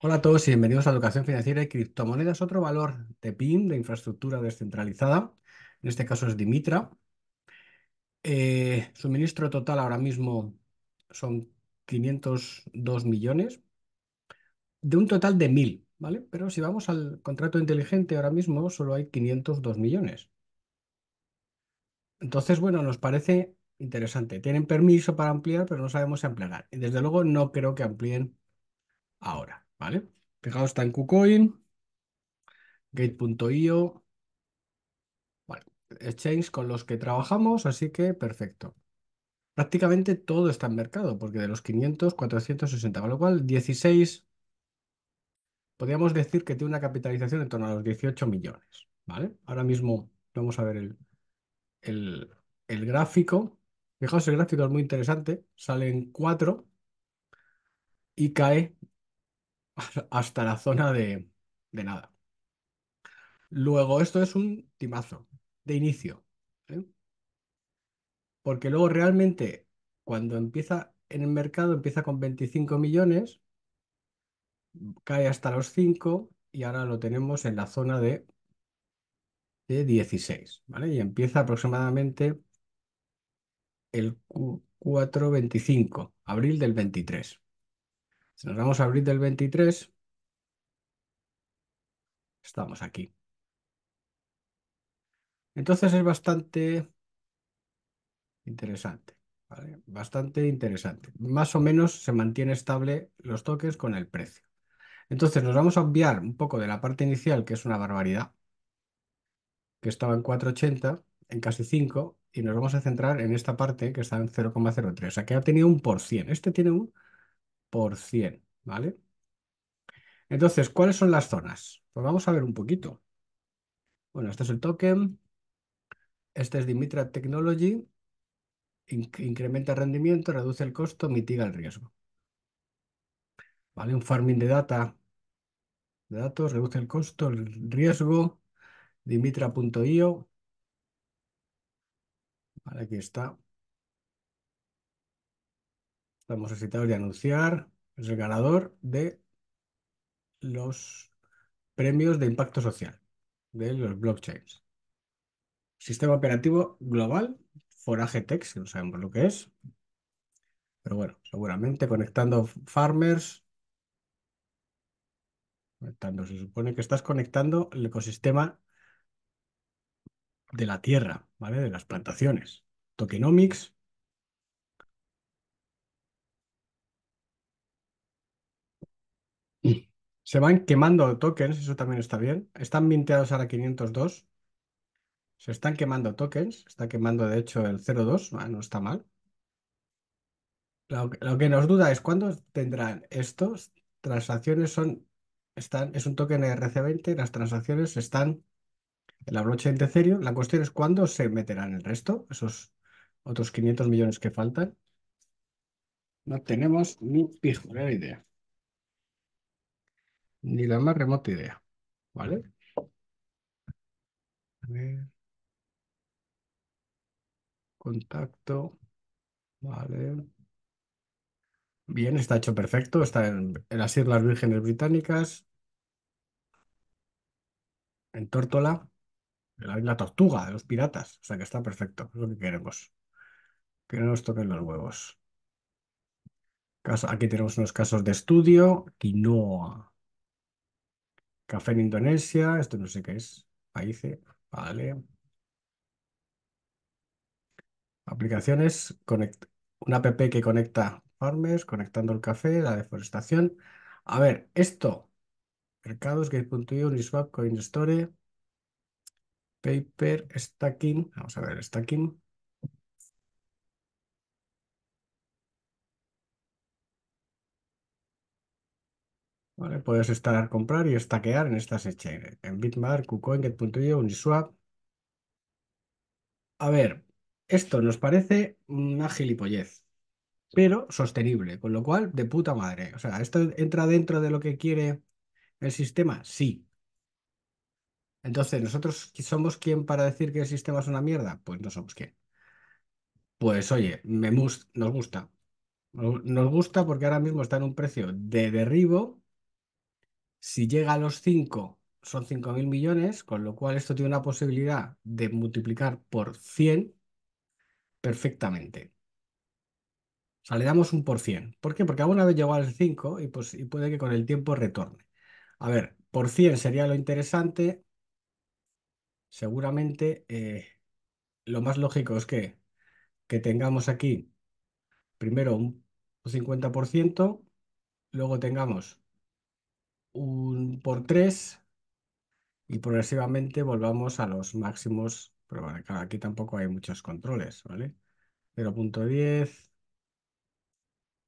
Hola a todos y bienvenidos a Educación Financiera y Criptomonedas, otro valor de PIN, de infraestructura descentralizada. En este caso es Dimitra. Eh, suministro total ahora mismo son 502 millones, de un total de 1.000, ¿vale? Pero si vamos al contrato inteligente ahora mismo solo hay 502 millones. Entonces, bueno, nos parece interesante. Tienen permiso para ampliar, pero no sabemos si ampliarán. Y desde luego no creo que amplíen ahora. ¿Vale? Fijaos, está en KuCoin, Gate.io, exchange con los que trabajamos, así que perfecto. Prácticamente todo está en mercado, porque de los 500, 460, con lo cual 16, podríamos decir que tiene una capitalización en torno a los 18 millones, ¿vale? Ahora mismo vamos a ver el, el gráfico. Fijaos, el gráfico es muy interesante, salen 4 y cae hasta la zona de, nada. Luego, esto es un timazo de inicio. ¿eh? Porque luego realmente, cuando empieza en el mercado, empieza con 25 millones, cae hasta los 5 y ahora lo tenemos en la zona de, de 16, ¿vale? Y empieza aproximadamente el 425 4 abril del 23. Si nos vamos a abrir del 23, estamos aquí. Entonces es bastante interesante. Bastante interesante. Más o menos se mantiene estable los toques con el precio. Entonces nos vamos a obviar un poco de la parte inicial, que es una barbaridad, que estaba en 480, en casi 5, y nos vamos a centrar en esta parte que está en 0,03. O sea, que ha tenido un por cien. Este tiene un por 100, ¿vale? Entonces, ¿cuáles son las zonas? Pues vamos a ver un poquito. Bueno, este es el token, este es Dimitra Technology, incrementa el rendimiento, reduce el costo, mitiga el riesgo. ¿Vale? Un farming de data, de datos, reduce el costo, el riesgo, dimitra.io. Vale, aquí está. Estamos excitados de anunciar. el ganador de los premios de impacto social de los blockchains. Sistema operativo global, Forage Tech, no sabemos lo que es. Pero bueno, seguramente conectando farmers. se supone que estás conectando el ecosistema de la tierra, ¿vale? De las plantaciones. Tokenomics, Se van quemando tokens, eso también está bien. Están minteados ahora 502. Se están quemando tokens. Está quemando, de hecho, el 02. Ah, no está mal. Lo, que nos duda es cuándo tendrán estos. Transacciones son. Están, es un token e rc 20 Las transacciones están en la blockchain de Ethereum. La cuestión es cuándo se meterán el resto, esos otros 500 millones que faltan. No tenemos ni pijolera idea. Ni la más remota idea, ¿vale? Contacto, vale. Bien, está hecho perfecto, está en, las Islas Vírgenes Británicas, en Tórtola, en la isla Tortuga, de los piratas, o sea que está perfecto, es lo que queremos. Que no nos toquen los huevos. Aquí tenemos unos casos de estudio, quinoa, Café en Indonesia, esto no sé qué es. Países, vale. Aplicaciones, un una app que conecta farmers, conectando el café, la deforestación. A ver, esto. Mercados, Gate.io, Uniswap, Store, Paper, Stacking. Vamos a ver, Stacking. ¿vale? Puedes instalar, comprar y estaquear en estas exchanges, en Bitmark, KuCoin, Get.io, Uniswap. A ver, esto nos parece una gilipollez, pero sostenible, con lo cual, de puta madre. O sea, ¿esto entra dentro de lo que quiere el sistema? Sí. Entonces, ¿nosotros somos quién para decir que el sistema es una mierda? Pues no somos quién. Pues oye, me nos gusta. Nos gusta porque ahora mismo está en un precio de derribo si llega a los 5, son 5.000 millones, con lo cual esto tiene una posibilidad de multiplicar por 100 perfectamente. O sea, le damos un por 100. ¿Por qué? Porque alguna vez llegó al 5 pues, y, puede que con el tiempo retorne. A ver, por 100 sería lo interesante. Seguramente eh, lo más lógico es que, que tengamos aquí primero un 50%, luego tengamos un, por 3 y progresivamente volvamos a los máximos, pero aquí tampoco hay muchos controles, ¿vale? 0.10,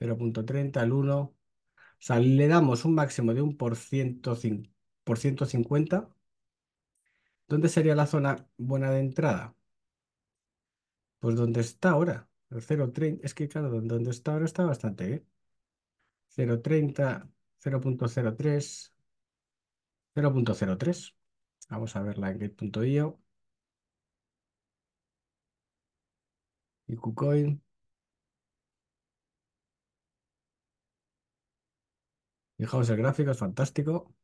0.30, el 1. O sea, le damos un máximo de un por, ciento por 150. ¿Dónde sería la zona buena de entrada? Pues donde está ahora, el 0.30. Es que claro, donde está ahora está bastante 0.30, 0.03, 0.03. Vamos a verla en gate.io. Y KuCoin. Fijaos el gráfico, es fantástico.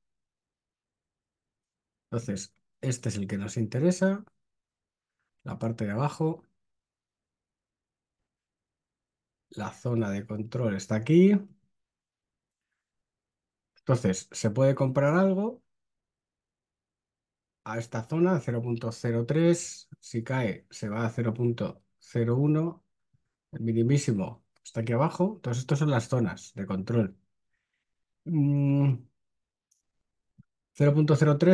Entonces, este es el que nos interesa. La parte de abajo. La zona de control está aquí. Entonces, se puede comprar algo a esta zona, 0.03, si cae se va a 0.01, el minimísimo está aquí abajo, entonces estas son las zonas de control. 0.03,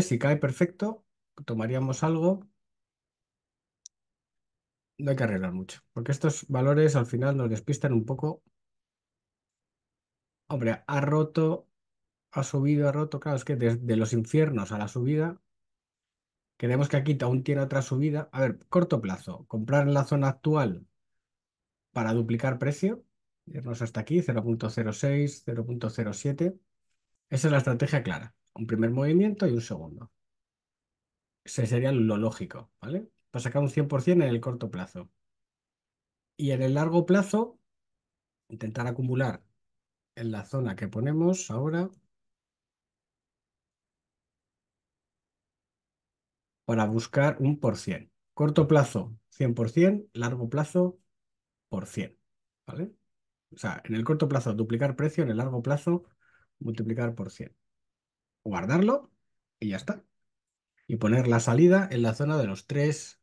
mm, si cae perfecto, tomaríamos algo. No hay que arreglar mucho, porque estos valores al final nos despistan un poco. Hombre, ha roto ha subido, ha roto. Claro, es que desde los infiernos a la subida, Queremos que aquí aún tiene otra subida. A ver, corto plazo, comprar en la zona actual para duplicar precio, irnos hasta aquí, 0.06, 0.07. Esa es la estrategia clara. Un primer movimiento y un segundo. Ese sería lo lógico, ¿vale? Para sacar un 100% en el corto plazo. Y en el largo plazo, intentar acumular en la zona que ponemos ahora para buscar un por cien. Corto plazo, 100%, largo plazo, por 100. ¿Vale? O sea, en el corto plazo duplicar precio, en el largo plazo multiplicar por 100. Guardarlo y ya está. Y poner la salida en la zona de los 3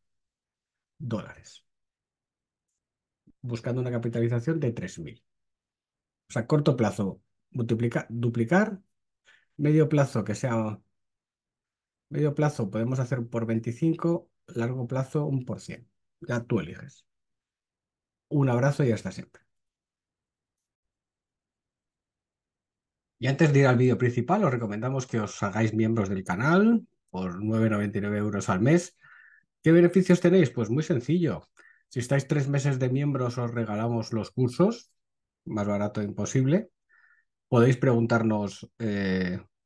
dólares. Buscando una capitalización de 3.000. O sea, corto plazo multiplicar, duplicar. Medio plazo que sea Medio plazo podemos hacer por 25, largo plazo un por 100. Ya tú eliges. Un abrazo y hasta siempre. Y antes de ir al vídeo principal, os recomendamos que os hagáis miembros del canal por 9,99 euros al mes. ¿Qué beneficios tenéis? Pues muy sencillo. Si estáis tres meses de miembros, os regalamos los cursos, más barato imposible. Podéis preguntarnos eh,